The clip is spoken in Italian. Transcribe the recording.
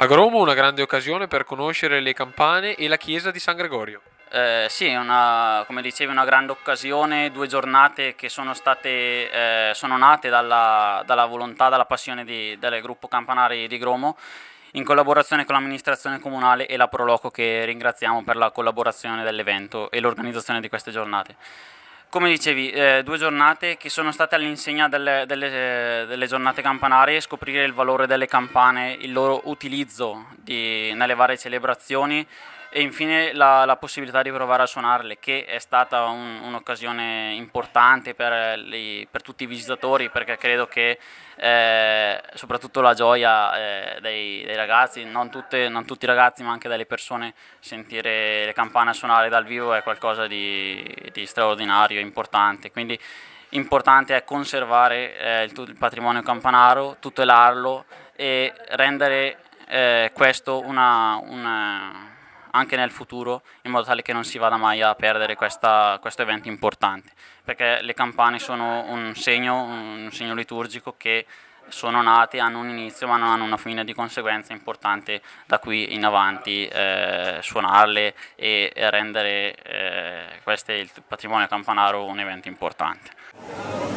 A Gromo una grande occasione per conoscere le campane e la chiesa di San Gregorio. Eh, sì, una, come dicevi, una grande occasione, due giornate che sono, state, eh, sono nate dalla, dalla, volontà, dalla passione di, del gruppo campanari di Gromo in collaborazione con l'amministrazione comunale e la Proloco che ringraziamo per la collaborazione dell'evento e l'organizzazione di queste giornate. Come dicevi, eh, due giornate che sono state all'insegna delle, delle, eh, delle, giornate campanarie, scoprire il valore delle campane, il loro utilizzo di, nelle varie celebrazioni e infine la, la, possibilità di provare a suonarle, che è stata un, un'occasione importante per, le, per, tutti i visitatori, perché credo che eh, soprattutto la gioia eh, dei, dei, ragazzi, non, tutte, non, tutti i ragazzi, ma anche delle persone, sentire le campane suonare dal vivo è qualcosa di, di straordinario, importante. Quindi importante è conservare eh, il, il patrimonio campanaro, tutelarlo e rendere eh, questo una, una, anche nel futuro in modo tale che non si vada mai a perdere questa, questo evento importante, perché le campane sono un segno, un segno liturgico che sono nate, hanno un inizio ma non hanno una fine, di conseguenza è importante da qui in avanti eh, suonarle e, rendere eh, questo il patrimonio campanaro un evento importante.